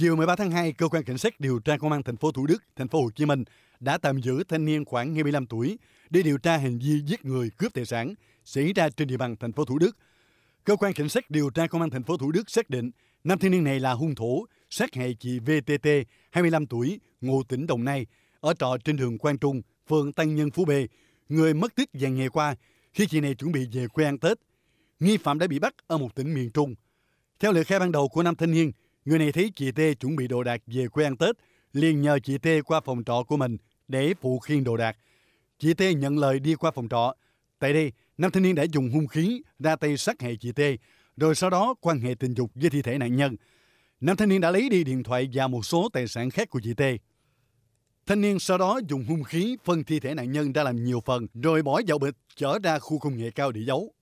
Chiều 13 tháng 2, cơ quan cảnh sát điều tra công an thành phố Thủ Đức, thành phố Hồ Chí Minh đã tạm giữ thanh niên khoảng 25 tuổi để điều tra hành vi giết người cướp tài sản xảy ra trên địa bàn thành phố Thủ Đức. Cơ quan cảnh sát điều tra công an thành phố Thủ Đức xác định nam thanh niên này là hung thủ sát hại chị VTT, 25 tuổi, ngụ tỉnh Đồng Nai, ở trọ trên đường Quang Trung, phường Tăng Nhân Phú B, người mất tích vài ngày qua khi chị này chuẩn bị về quê ăn Tết. Nghi phạm đã bị bắt ở một tỉnh miền Trung. Theo lời khai ban đầu của nam thanh niên, người này thấy chị T chuẩn bị đồ đạc về quê ăn Tết, liền nhờ chị T qua phòng trọ của mình để phụ khiên đồ đạc. Chị T nhận lời đi qua phòng trọ. Tại đây, nam thanh niên đã dùng hung khí ra tay sát hại chị T, rồi sau đó quan hệ tình dục với thi thể nạn nhân. Nam thanh niên đã lấy đi điện thoại và một số tài sản khác của chị T. Thanh niên sau đó dùng hung khí phân thi thể nạn nhân ra làm nhiều phần rồi bỏ vào bịch chở ra khu công nghệ cao để giấu.